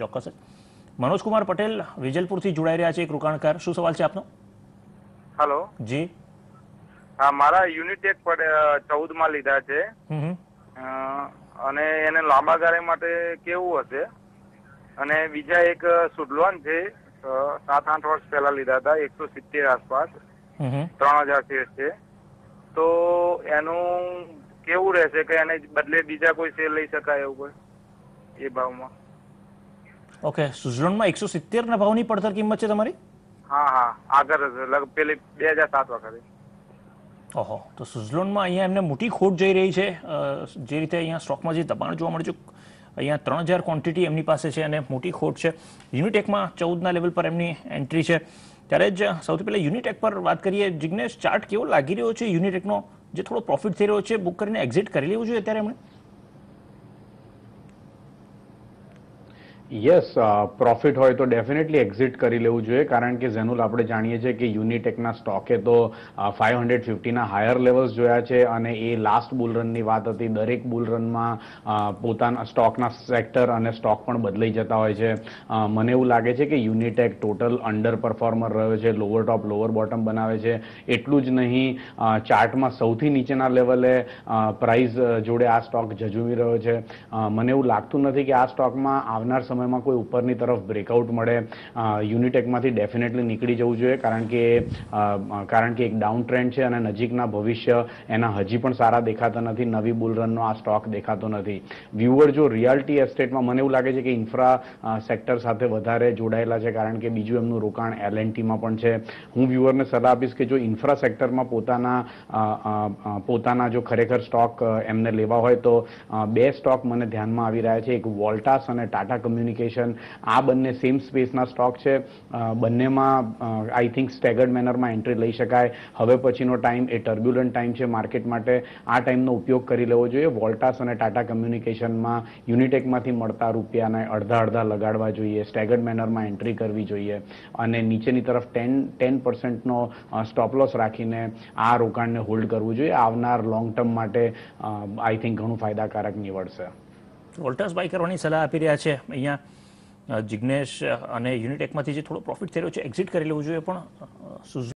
ચોક્કસ મનોજકુમાર પટેલ વિજલપુરથી જોડાઈ રહ્યા છે એક રોકાણકાર શું સવાલ છે આપનો હેલો જી હા મારા યુનિટ એક ચૌદ માં લીધા છે અને એને લાંબા ગાળે માટે કેવું હશે અને બીજા એક સુડલોન છે સાત આઠ વર્ષ પહેલા લીધા હતા એકસો સિત્તેર આસપાસ ત્રણ હજાર શેર છે તો એનું કેવું રહેશે કે એને બદલે બીજા કોઈ શેર લઈ શકાય એવું કોઈ એ ભાવમાં ઓકે સ્વિટરલેન્ડમાં એકસો સિત્તેર ના ભાવની પડતર કિંમત છે તમારી હા હા આગળ પેલી બે હજાર સાત વખતે ઓહો તો સુઝલોનમાં અહીંયા એમને મોટી ખોટ જઈ રહી છે જે રીતે અહીંયા સ્ટોકમાં જે દબાણ જોવા મળે છે અહીંયા ત્રણ હજાર ક્વોન્ટિટી એમની પાસે છે અને મોટી ખોટ છે યુનિટેકમાં ચૌદના લેવલ પર એમની એન્ટ્રી છે ત્યારે જ સૌથી પહેલાં યુનિટેક પર વાત કરીએ જિગ્નેશ ચાર્ટ કેવો લાગી રહ્યો છે યુનિટેકનો જે થોડો પ્રોફિટ થઈ રહ્યો છે બુક કરીને એક્ઝિટ કરી લેવું જોઈએ અત્યારે એમણે યસ પ્રોફિટ uh, હોય તો ડેફિનેટલી એક્ઝિટ કરી લેવું જોઈએ કારણ કે ઝેનુલ આપણે જાણીએ છીએ કે યુનિટેકના સ્ટોકે તો ફાઇવ હંડ્રેડ ફિફ્ટીના હાયર લેવલ્સ જોયા છે અને એ લાસ્ટ બુલરનની વાત હતી દરેક બુલરનમાં પોતાના સ્ટોકના સેક્ટર અને સ્ટોક પણ બદલાઈ જતા હોય છે મને એવું લાગે છે કે યુનિટેક ટોટલ અંડર પરફોર્મર રહ્યો છે લોવર ટોપ લોવર બોટમ બનાવે છે એટલું જ નહીં ચાર્ટમાં સૌથી નીચેના લેવલે પ્રાઇઝ જોડે આ સ્ટોક ઝઝુમી રહ્યો છે મને એવું લાગતું નથી કે આ સ્ટોકમાં આવનાર સમય સમયમાં કોઈ ઉપરની તરફ બ્રેકઆઉટ મળે યુનિટેકમાંથી ડેફિનેટલી નીકળી જવું જોઈએ કારણ કે કારણ કે એક ડાઉન ટ્રેન્ડ છે અને નજીકના ભવિષ્ય એના હજી પણ સારા દેખાતા નથી નવી બુલરનનો આ સ્ટોક દેખાતો નથી વ્યુઅર જો રિયાલિટી એસ્ટેટમાં મને એવું લાગે છે કે ઇન્ફ્રા સેક્ટર સાથે વધારે જોડાયેલા છે કારણ કે બીજું એમનું રોકાણ એલ એન્ડ પણ છે હું વ્યુઅરને સલાહ આપીશ કે જો ઇન્ફ્રા સેક્ટરમાં પોતાના પોતાના જો ખરેખર સ્ટોક એમને લેવા હોય તો બે સ્ટોક મને ધ્યાનમાં આવી રહ્યા છે એક વોલ્ટાસ અને ટાટા કમ્યુનિકેશન કમ્યુનિકેશન આ બંને સેમ સ્પેસના સ્ટોક છે બંનેમાં આઈ થિંક સ્ટેગર્ડ મેનરમાં એન્ટ્રી લઈ શકાય હવે પછીનો ટાઈમ એ ટર્બ્યુલન્ટ ટાઈમ છે માર્કેટ માટે આ ટાઈમનો ઉપયોગ કરી લેવો જોઈએ વોલ્ટાસ અને ટાટા કમ્યુનિકેશનમાં યુનિટેકમાંથી મળતા રૂપિયાને અડધા અડધા લગાડવા જોઈએ સ્ટેગર્ડ મેનરમાં એન્ટ્રી કરવી જોઈએ અને નીચેની તરફ ટેન ટેન પર્સન્ટનો સ્ટોપલોસ રાખીને આ રોકાણને હોલ્ડ કરવું જોઈએ આવનાર લોંગ ટર્મ માટે આઈ થિંક ઘણું ફાયદાકારક નીવડશે વોલ્ટર્સ બાય કરવાની સલાહ આપી રહ્યા છે અહીંયા જિગ્નેશ અને યુનિટેકમાંથી જે થોડો પ્રોફિટ થઈ રહ્યો છે એક્ઝિટ કરી લેવું જોઈએ પણ